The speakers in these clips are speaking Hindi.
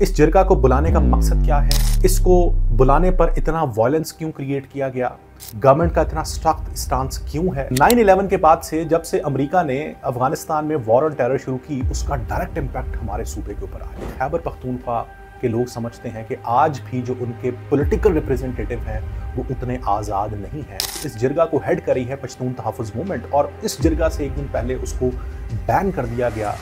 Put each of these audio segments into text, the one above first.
इस जिरगा को बुलाने का मकसद क्या है इसको बुलाने पर इतना वायलेंस क्यों क्रिएट किया गया गवर्नमेंट का इतना सख्त स्टांस क्यों है 9/11 के बाद से जब से अमेरिका ने अफगानिस्तान में वॉर ऑन टेरर शुरू की उसका डायरेक्ट इम्पैक्ट हमारे सूबे के ऊपर आया खैबर पख्तूनख्वा कि लोग समझते हैं कि आज भी जो उनके पॉलिटिकल रिप्रेजेंटेटिव हैं वो उतने आज़ाद नहीं हैं इस जिरगा को हेड करी है पश्तून तहफ़ मूवमेंट और इस जिरगा से एक दिन पहले उसको बैन कर दिया गया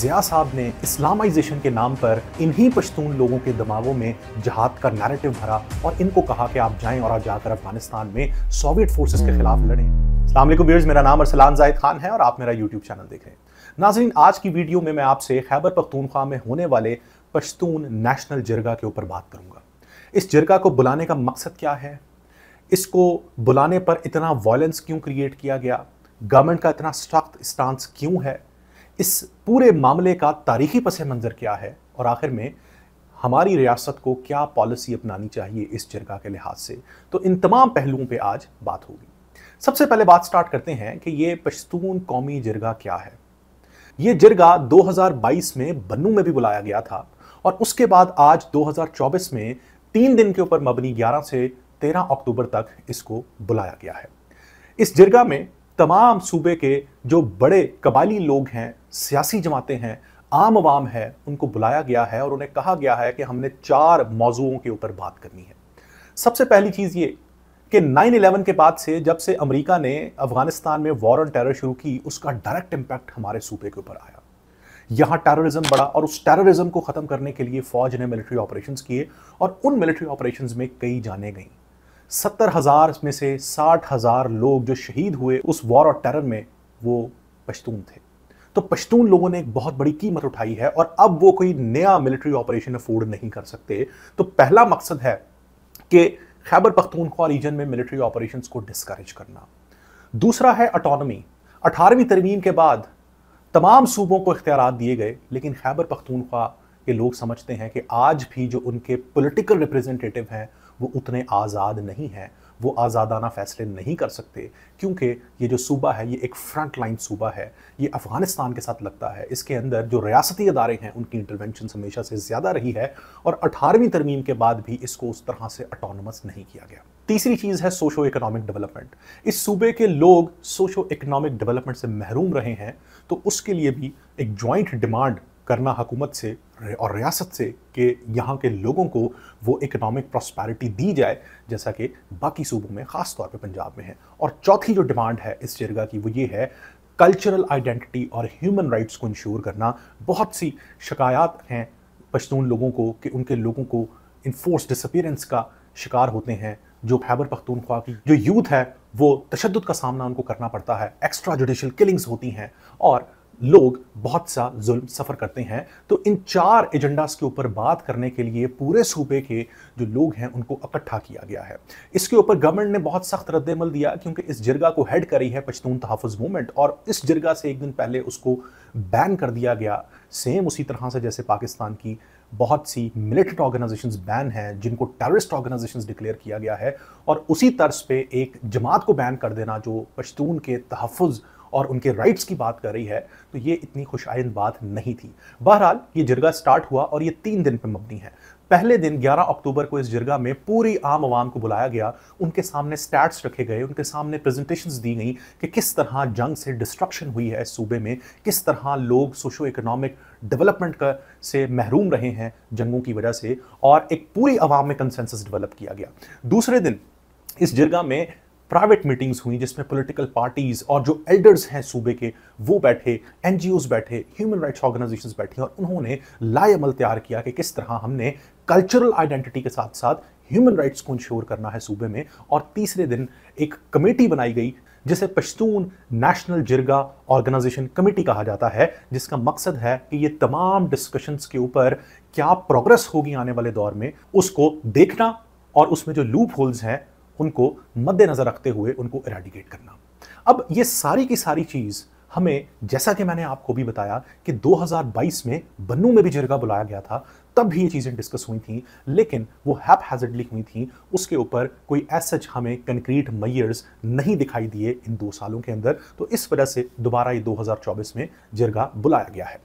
ज़िया साहब ने इस्लामाइजेशन के नाम पर इन्हीं पश्तून लोगों के दिमागों में जहाद का नैरेटिव भरा और इनको कहा कि आप जाएं और आप जाकर अफगानिस्तान में सोवियत फोर्सेस के खिलाफ लड़ें अल्लाम व्यूर्स मेरा नाम अरसलान जाहिद खान है और आप मेरा यूट्यूब चैनल देख रहे हैं नाजरीन आज की वीडियो में मैं आपसे खैबर पख्तूनख्वा में होने वाले पश्तून नेशनल जरगा के ऊपर बात करूँगा इस जरगा को बुलाने का मकसद क्या है इसको बुलाने पर इतना वायलेंस क्यों क्रिएट किया गया गवर्नमेंट का इतना सख्त स्टांस क्यों है इस पूरे मामले का तारीखी पस मंज़र क्या है और आखिर में हमारी रियासत को क्या पॉलिसी अपनानी चाहिए इस जिरगा के लिहाज से तो इन तमाम पहलुओं पे आज बात होगी सबसे पहले बात स्टार्ट करते हैं कि ये पश्तून कौमी जरगा क्या है ये जरगा 2022 में बन्नू में भी बुलाया गया था और उसके बाद आज 2024 में तीन दिन के ऊपर मबनी 11 से 13 अक्टूबर तक इसको बुलाया गया है इस जिरगा में तमाम सूबे के जो बड़े कबायली लोग हैं सियासी जमातें हैं आम आवाम है उनको बुलाया गया है और उन्हें कहा गया है कि हमने चार मौजुओं के ऊपर बात करनी है सबसे पहली चीज़ ये कि 9/11 के बाद से जब से अमेरिका ने अफगानिस्तान में वॉर ऑन टेरर शुरू की उसका डायरेक्ट इम्पैक्ट हमारे सूबे के ऊपर आया यहां टेररिज्म बढ़ा और उस टेररिज्म को ख़त्म करने के लिए फ़ौज ने मिलिट्री ऑपरेशन किए और उन मिलिट्री ऑपरेशन में कई जाने गई सत्तर हज़ार में से साठ हज़ार लोग जो शहीद हुए उस वॉर और टेरर में वो पश्तून थे तो पश्तून लोगों ने एक बहुत बड़ी कीमत उठाई है और अब वो कोई नया मिलिट्री ऑपरेशन अफोर्ड नहीं कर सकते तो पहला मकसद है कि खैबर पख्तूनख्वा रीजन में मिलिट्री ऑपरेशंस को डिस्करेज करना दूसरा है अटोनमी अठारहवीं तरमीम के बाद तमाम सूबों को इख्तियार दिए गए लेकिन खैबर पख्तूनख्वा के लोग समझते हैं कि आज भी जो उनके पॉलिटिकल रिप्रेजेंटेटिव हैं वो उतने आज़ाद नहीं हैं वो आज़ादाना फैसले नहीं कर सकते क्योंकि ये जो सूबा है ये एक फ्रंट लाइन सूबा है ये अफ़गानिस्तान के साथ लगता है इसके अंदर जो रियासती अदारे हैं उनकी इंटरवेंशन हमेशा से ज़्यादा रही है और अठारहवीं तरमीम के बाद भी इसको उस तरह से अटोनमस नहीं किया गया तीसरी चीज़ है सोशो इकोनॉमिक डेवलपमेंट इस सूबे के लोग सोशो इकोनॉमिक डेवलपमेंट से महरूम रहे हैं तो उसके लिए भी एक जॉइंट डिमांड करना हुकूमत से और रियासत से कि यहाँ के लोगों को वो इकोनॉमिक प्रॉस्पैरिटी दी जाए जैसा कि बाकी सूबों में ख़ास तौर पे पंजाब में है और चौथी जो डिमांड है इस जरगा की वो ये है कल्चरल आइडेंटिटी और ह्यूमन राइट्स को इंश्योर करना बहुत सी शिकायत हैं पश्तून लोगों को कि उनके लोगों को इन्फोर्स डिसपियरेंस का शिकार होते हैं जो खैबर पख्तूनख्वा की जो यूथ है वो तशद का सामना उनको करना पड़ता है एक्स्ट्रा जुडिशल किलिंग्स होती हैं और लोग बहुत सा जुल्म सफ़र करते हैं तो इन चार एजेंडास के ऊपर बात करने के लिए पूरे सूबे के जो लोग हैं उनको इकट्ठा किया गया है इसके ऊपर गवर्नमेंट ने बहुत सख्त रद्दमल दिया क्योंकि इस जिरगा को हेड करी है पश्तून तहफ़ मूवमेंट और इस जिरगा से एक दिन पहले उसको बैन कर दिया गया सेम उसी तरह से जैसे पाकिस्तान की बहुत सी मिलिटेंट ऑर्गेनाइजेशन बैन हैं जिनको टेररिस्ट ऑर्गेनाइजेशन डिक्लेयर किया गया है और उसी तर्ज पे एक जमात को बैन कर देना जो पश्तून के तहफ़ और उनके राइट्स की बात कर रही है तो ये इतनी खुशाइन बात नहीं थी बहरहाल ये जिरगा स्टार्ट हुआ और ये तीन दिन पर मबनी है पहले दिन 11 अक्टूबर को इस जिरगा में पूरी आम आवाम को बुलाया गया उनके सामने स्टैट्स रखे गए उनके सामने प्रेजेंटेशंस दी गई कि किस तरह जंग से डिस्ट्रक्शन हुई है सूबे में किस तरह लोग सोशो इकोनॉमिक डेवलपमेंट का से महरूम रहे हैं जंगों की वजह से और एक पूरी आवाम में कंसेंसस डेवलप किया गया दूसरे दिन इस जिरगा में प्राइवेट मीटिंग्स हुई जिसमें पॉलिटिकल पार्टीज और जो एल्डर्स हैं सूबे के वो बैठे एन बैठे ह्यूमन राइट्स ऑर्गेनाइजेशन बैठी और उन्होंने लाएमल तैयार किया कि किस तरह हमने कल्चरल आइडेंटिटी के साथ साथ ह्यूमन राइट्स को इंश्योर करना है सूबे में और तीसरे दिन एक कमेटी बनाई गई जिसे Pashtun national jirga organisation committee कहा जाता है जिसका मकसद है कि ये तमाम डिस्कशंस के ऊपर क्या प्रोग्रेस होगी आने वाले दौर में उसको देखना और उसमें जो लूप होल्स हैं उनको मद्देनजर रखते हुए उनको इराडिकेट करना अब ये सारी की सारी चीज़ हमें जैसा कि मैंने आपको भी बताया कि 2022 में बन्नू में भी जिरगा बुलाया गया था तब भी ये चीज़ें डिस्कस हुई थी लेकिन वो हैप हैजडली हुई थी उसके ऊपर कोई एस सच हमें कंक्रीट मैयर्स नहीं दिखाई दिए इन दो सालों के अंदर तो इस वजह से दोबारा ये 2024 में जिरगा बुलाया गया है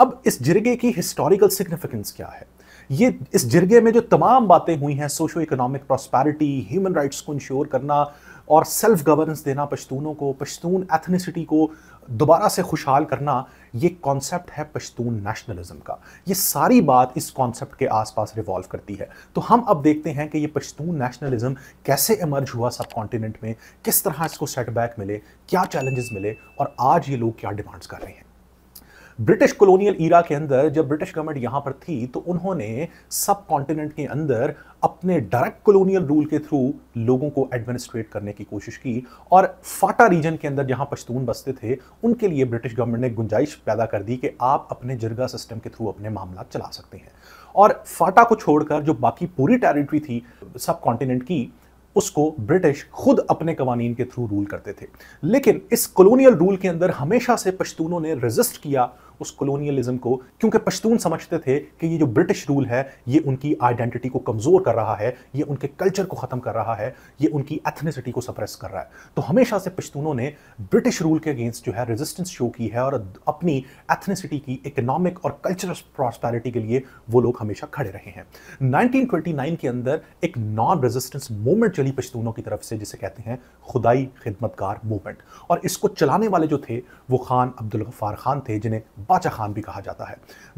अब इस जिरगे की हिस्टोरिकल सिग्निफिकेंस क्या है ये इस जिरगे में जो तमाम बातें हुई हैं socio economic prosperity human rights को इंश्योर करना और सेल्फ गवर्नेंस देना पश्तूनों को पश्तून एथनिसिटी को दोबारा से खुशहाल करना ये कॉन्सेप्ट है पश्तून नेशनलिज्म का ये सारी बात इस कॉन्सेप्ट के आसपास रिवॉल्व करती है तो हम अब देखते हैं कि ये पश्तून नेशनलिज्म कैसे इमर्ज हुआ सब कॉन्टिनेंट में किस तरह इसको सेटबैक मिले क्या चैलेंजेस मिले और आज ये लोग क्या डिमांड्स कर रहे हैं ब्रिटिश कॉलोनियल ईरा के अंदर जब ब्रिटिश गवर्नमेंट यहां पर थी तो उन्होंने सब कॉन्टिनेंट के अंदर अपने डायरेक्ट कॉलोनियल रूल के थ्रू लोगों को एडमिनिस्ट्रेट करने की कोशिश की और फाटा रीजन के अंदर जहां पश्तून बसते थे उनके लिए ब्रिटिश गवर्नमेंट ने गुंजाइश पैदा कर दी कि आप अपने जरगा सिस्टम के थ्रू अपने मामला चला सकते हैं और फाटा को छोड़कर जो बाकी पूरी टेरिटरी थी सब कॉन्टिनेंट की उसको ब्रिटिश खुद अपने कवानीन के थ्रू रूल करते थे लेकिन इस कॉलोनियल रूल के अंदर हमेशा से पश्तूनों ने रजिस्ट किया उस कॉलोनियलिज्म को क्योंकि पश्तून समझते थे कि ये जो ब्रिटिश रूल है ये उनकी आइडेंटिटी को कमज़ोर कर रहा है ये उनके कल्चर को ख़त्म कर रहा है ये उनकी एथनिसिटी को सप्रेस कर रहा है तो हमेशा से पश्तूनों ने ब्रिटिश रूल के अगेंस्ट जो है रेजिस्टेंस शो की है और अपनी एथनिसिटी की इकोनॉमिक और कल्चरल प्रॉस्पैरिटी के लिए वो लोग हमेशा खड़े रहे हैं नाइनटीन के अंदर एक नॉन रेजिस्टेंस मूवमेंट चली पश्तूनों की तरफ से जिसे कहते हैं खुदाई खिदमतगार मूवमेंट और इसको चलाने वाले जो थे वो खान अब्दुल गफ्फार खान थे जिन्हें बाचा खान भी कहा जाता है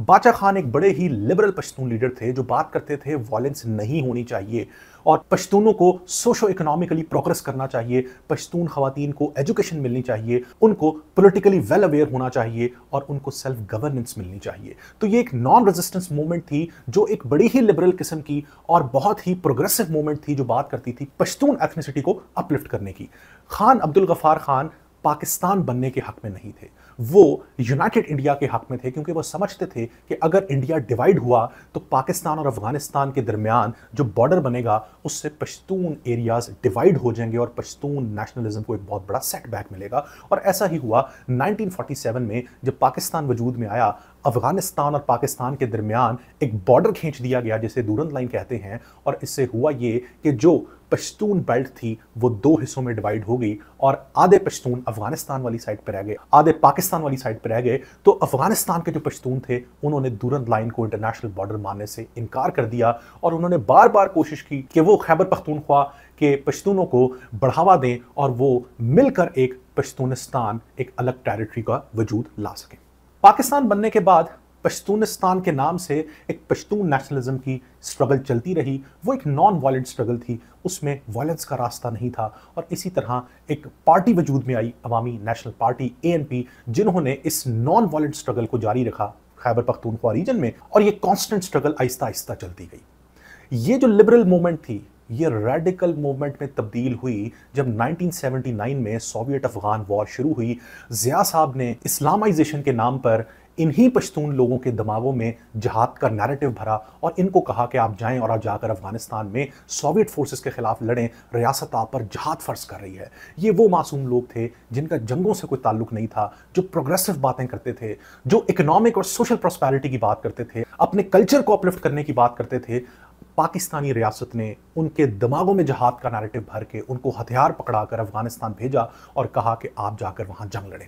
बाचा खान एक बड़े ही लिबरल पश्तून लीडर थे जो बात करते थे वॉलेंस नहीं होनी चाहिए और पश्तूनों को सोशो इकोनॉमिकली प्रोग्रेस करना चाहिए पश्तून खातन को एजुकेशन मिलनी चाहिए उनको पोलिटिकली वेल अवेयर होना चाहिए और उनको सेल्फ गवर्नेंस मिलनी चाहिए तो ये एक नॉन रेजिस्टेंस मूवमेंट थी जो एक बड़ी ही लिबरल किस्म की और बहुत ही प्रोग्रेसिव मूवमेंट थी जो बात करती थी पश्तून एथनिसिटी को अपलिफ्ट करने की खान अब्दुल गफार खान पाकिस्तान बनने के हक में नहीं थे वो यूनाइटेड इंडिया के हक में थे क्योंकि वो समझते थे कि अगर इंडिया डिवाइड हुआ तो पाकिस्तान और अफगानिस्तान के दरमियान जो बॉर्डर बनेगा उससे पश्तून एरियाज डिवाइड हो जाएंगे और पश्तून नेशनलिज्म को एक बहुत बड़ा सेटबैक मिलेगा और ऐसा ही हुआ 1947 में जब पाकिस्तान वजूद में आया अफगानिस्तान और पाकिस्तान के दरमियान एक बॉर्डर खींच दिया गया जिसे दूरंत लाइन कहते हैं और इससे हुआ ये कि जो पश्तून बेल्ट थी वो दो हिस्सों में डिवाइड हो गई और आधे पश्तून अफगानिस्तान वाली साइड पर रह गए आधे पाकिस्तान वाली साइड पर रह गए तो अफगानिस्तान के जो पश्तून थे उन्होंने दूरंद लाइन को इंटरनेशनल बॉर्डर मानने से इनकार कर दिया और उन्होंने बार बार कोशिश की कि वो खैबर पख्तूनख्वा के पश्तूनों को बढ़ावा दें और वो मिलकर एक पश्तूनिस्तान एक अलग टेरिटरी का वजूद ला सकें पाकिस्तान बनने के बाद पश्तूनिस्तान के नाम से एक पश्तून नेशनलिज्म की स्ट्रगल चलती रही वो एक नॉन वायलेंट स्ट्रगल थी उसमें वायलेंस का रास्ता नहीं था और इसी तरह एक पार्टी वजूद में आई अवामी नेशनल पार्टी ए जिन्होंने इस नॉन वायलेंट स्ट्रगल को जारी रखा खैबर पख्तूनख्वा रीजन में और ये कॉन्स्टेंट स्ट्रगल आहिस्ता आहिस्ता चलती गई ये जो लिबरल मूवमेंट थी ये रेडिकल मूवमेंट में तब्दील हुई जब 1979 में सोवियत अफगान वॉर शुरू हुई जिया साहब ने इस्लामाइजेशन के नाम पर इन्हीं पश्तून लोगों के दिमागों में जहाद का नैरेटिव भरा और इनको कहा कि आप जाएं और आप जाकर अफगानिस्तान में सोवियत फोर्सेस के खिलाफ लड़ें रियासत आप पर जहाद फर्ज कर रही है ये वो मासूम लोग थे जिनका जंगों से कोई ताल्लुक नहीं था जो प्रोग्रेसिव बातें करते थे जो इकोनॉमिक और सोशल प्रॉस्पैरिटी की बात करते थे अपने कल्चर को अपलिफ्ट करने की बात करते थे पाकिस्तानी रियासत ने उनके दिमागों में जहाद का नैरेटिव भर के उनको हथियार पकड़ाकर अफगानिस्तान भेजा और कहा कि आप जाकर वहाँ जंग लड़ें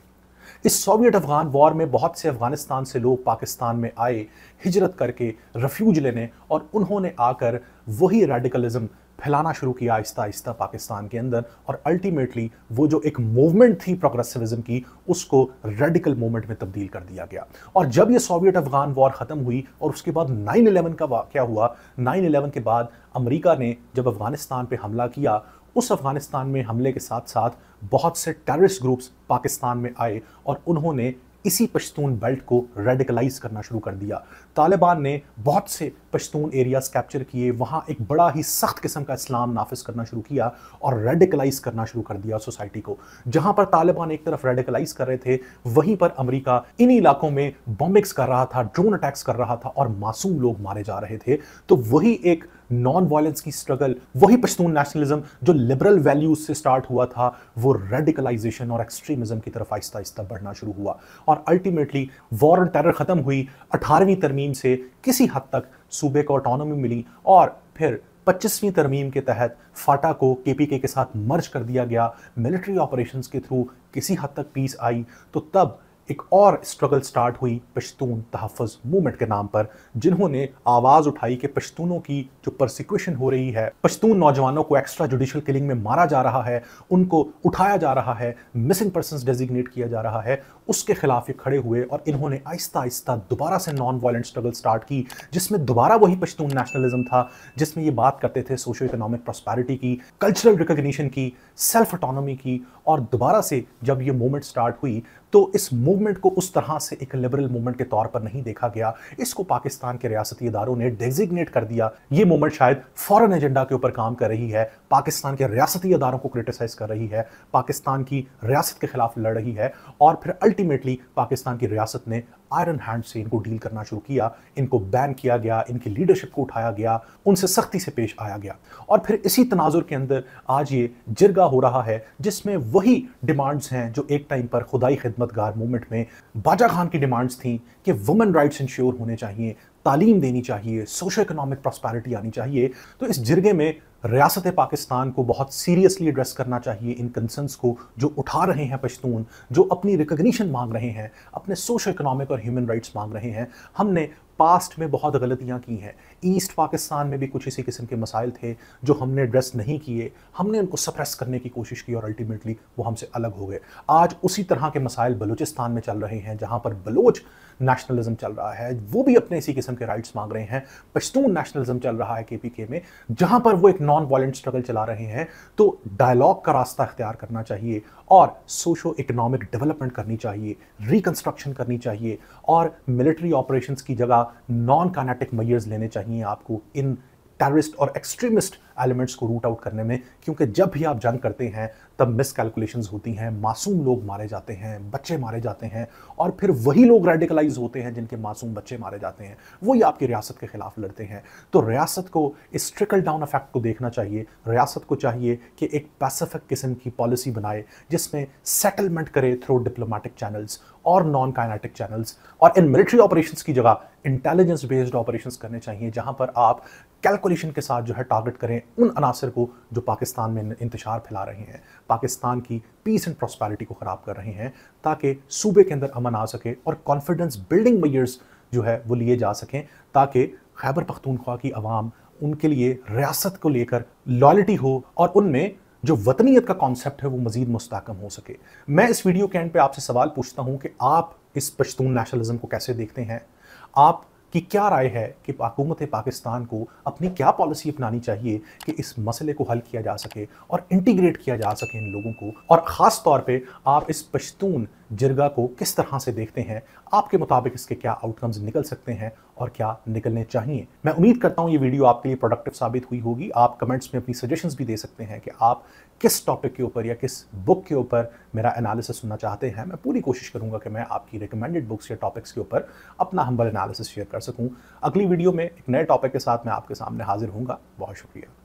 इस सोवियत अफगान वॉर में बहुत से अफगानिस्तान से लोग पाकिस्तान में आए हिजरत करके रेफ्यूज लेने और उन्होंने आकर वही रेडिकलिज्म फैलाना शुरू किया आहिस्ता आहिस्ता पाकिस्तान के अंदर और अल्टीमेटली वो जो एक मूवमेंट थी प्रोग्रेसिविज्म की उसको रेडिकल मूवमेंट में तब्दील कर दिया गया और जब ये सोवियत अफगान वॉर ख़त्म हुई और उसके बाद 9/11 का क्या हुआ 9/11 के बाद अमेरिका ने जब अफगानिस्तान पे हमला किया उस अफगानिस्तान में हमले के साथ साथ बहुत से टेररिस्ट ग्रुप्स पाकिस्तान में आए और उन्होंने इसी पश्तून बेल्ट को रेडिकलाइज करना शुरू कर दिया तालिबान ने बहुत से पश्तून एरियाज कैप्चर किए वहाँ एक बड़ा ही सख्त किस्म का इस्लाम नाफिज करना शुरू किया और रेडिकलाइज करना शुरू कर दिया सोसाइटी को जहाँ पर तालिबान एक तरफ रेडिकलाइज कर रहे थे वहीं पर अमरीका इन इलाकों में बॉम्बिक्स कर रहा था ड्रोन अटैक्स कर रहा था और मासूम लोग मारे जा रहे थे तो वही एक नॉन वायलेंस की स्ट्रगल वही पश्तून नेशनलिज्म जो लिबरल वैल्यूज से स्टार्ट हुआ था वो रेडिकलाइजेशन और एक्सट्रीमिज्म की तरफ आहिस्ता आहिस्ता बढ़ना शुरू हुआ और अल्टीमेटली वॉर ऑन टेरर ख़त्म हुई अठारहवीं तरमीम से किसी हद तक सूबे को ऑटोनॉमी मिली और फिर पच्चीसवीं तरमीम के तहत फाटा को के के साथ मर्ज कर दिया गया मिलिट्री ऑपरेशंस के थ्रू किसी हद तक पीस आई तो तब एक और स्ट्रगल स्टार्ट हुई पश्तून तहफ़ मूवमेंट के नाम पर जिन्होंने आवाज़ उठाई कि पश्तूनों की जो प्रोसिक्यूशन हो रही है पश्तून नौजवानों को एक्स्ट्रा जुडिशल किलिंग में मारा जा रहा है उनको उठाया जा रहा है मिसिंग पर्सन डेजिग्नेट किया जा रहा है उसके खिलाफ ये खड़े हुए और इन्होंने आहिस्ता आहिस्ता दोबारा से नॉन वायलेंट स्ट्रगल स्टार्ट की जिसमें दोबारा वही पश्तून नेशनलिज्म था जिसमें ये बात करते थे सोशो इकोनॉमिक प्रॉस्पैरिटी की कल्चरल रिकोगशन की सेल्फ ऑटोनॉमी की और दोबारा से जब ये मूवमेंट स्टार्ट हुई तो इस मूव मूवमेंट को उस तरह से एक लिबरल मूवमेंट के तौर पर नहीं देखा गया इसको पाकिस्तान के रियासती इदारों ने डेजिग्नेट कर दिया ये मूवमेंट शायद फॉरन एजेंडा के ऊपर काम कर रही है पाकिस्तान के रियासती इदारों को क्रिटिसाइज कर रही है पाकिस्तान की रियासत के खिलाफ लड़ रही है और फिर अल्टीमेटली पाकिस्तान की रियासत ने आयरन हैंड से इनको डील करना शुरू किया इनको बैन किया गया इनकी लीडरशिप को उठाया गया उनसे सख्ती से पेश आया गया और फिर इसी तनाजुर के अंदर आज ये जिरगा हो रहा है जिसमें वही डिमांड्स हैं जो एक टाइम पर खुदाई खिदमतगार मूवमेंट में बाजा खान की डिमांड्स थी कि वुमेन राइट्स इंश्योर होने चाहिए तालीम देनी चाहिए सोशो इकोनॉमिक प्रॉस्पैरिटी आनी चाहिए तो इस जिरगे में रियासत पाकिस्तान को बहुत सीरियसली एड्रेस करना चाहिए इन कंसर्नस को जो उठा रहे हैं पश्तून जो अपनी रिकग्निशन मांग रहे हैं अपने सोशो इकोनॉमिक और ह्यूमन राइट्स मांग रहे हैं हमने पास्ट में बहुत गलतियाँ की हैं ईस्ट पाकिस्तान में भी कुछ इसी किस्म के मसाइल थे जो हमने एड्रेस नहीं किए हमने उनको सप्रेस करने की कोशिश की और अल्टीमेटली वो हमसे अलग हो गए आज उसी तरह के मसाइल बलूचिस्तान में चल रहे हैं जहाँ पर बलोच नेशनलिज्म चल रहा है वो भी अपने इसी किस्म के राइट्स मांग रहे हैं पश्तून नेशनलिज्म चल रहा है के पी के में जहाँ पर वो एक नॉन वायलेंट स्ट्रगल चला रहे हैं तो डायलॉग का रास्ता अख्तियार करना चाहिए और सोशो इकोनॉमिक डेवलपमेंट करनी चाहिए रिकन्स्ट्रक्शन करनी चाहिए और मिलिट्री ऑपरेशन की जगह नॉन कानाटिक मयर्स लेने चाहिए आपको इन टेररिस्ट और एक्सट्रीमिस्ट एलिमेंट्स को रूट आउट करने में क्योंकि जब भी आप जंग करते हैं तब मिसकैलकुलेशंस होती हैं मासूम लोग मारे जाते हैं बच्चे मारे जाते हैं और फिर वही लोग रेडिकलाइज होते हैं जिनके मासूम बच्चे मारे जाते हैं वही आपकी रियासत के खिलाफ लड़ते हैं तो रियासत को इस ट्रिकल डाउन इफेक्ट को देखना चाहिए रियासत को चाहिए कि एक पैसिफिक किस्म की पॉलिसी बनाए जिसमें सेटलमेंट करे थ्रू डिप्लोमेटिक चैनल्स और नॉन काइनेटिक चैनल्स और इन मिलिट्री ऑपरेशंस की जगह इंटेलिजेंस बेस्ड ऑपरेशंस करने चाहिए जहां पर आप कैलकुलेशन के साथ जो है टारगेट करें उन अनासर को जो पाकिस्तान में इंतजार फैला रहे हैं पाकिस्तान की पीस एंड प्रॉस्पैरिटी को ख़राब कर रहे हैं ताकि सूबे के अंदर अमन आ सके और कॉन्फिडेंस बिल्डिंग मैयर्स जो है वो लिए जा सकें ताकि खैबर पख्तूनख्वा की आवाम उनके लिए रियासत को लेकर लॉयल्टी हो और उनमें जो वतनीत का कॉन्सेप्ट है वो मजीद मुस्तकम हो सके मैं इस वीडियो के एंड पे आपसे सवाल पूछता हूँ कि आप इस पश्तून नेशनलिज्म को कैसे देखते हैं आप कि क्या राय है कि हुकूमत पाकिस्तान को अपनी क्या पॉलिसी अपनानी चाहिए कि इस मसले को हल किया जा सके और इंटीग्रेट किया जा सके इन लोगों को और ख़ास तौर पर आप इस पश्तून जिरगा को किस तरह से देखते हैं आपके मुताबिक इसके क्या आउटकम्स निकल सकते हैं और क्या निकलने चाहिए मैं उम्मीद करता हूँ ये वीडियो आपके लिए प्रोडक्टिव साबित हुई होगी आप कमेंट्स में अपनी सजेशंस भी दे सकते हैं कि आप किस टॉपिक के ऊपर या किस बुक के ऊपर मेरा एनालिसिस सुनना चाहते हैं मैं पूरी कोशिश करूंगा कि मैं आपकी रिकमेंडेड बुक्स या टॉपिक्स के ऊपर अपना हम्बल एनालिसिस शेयर कर सकूं अगली वीडियो में एक नए टॉपिक के साथ मैं आपके सामने हाजिर हूँ बहुत शुक्रिया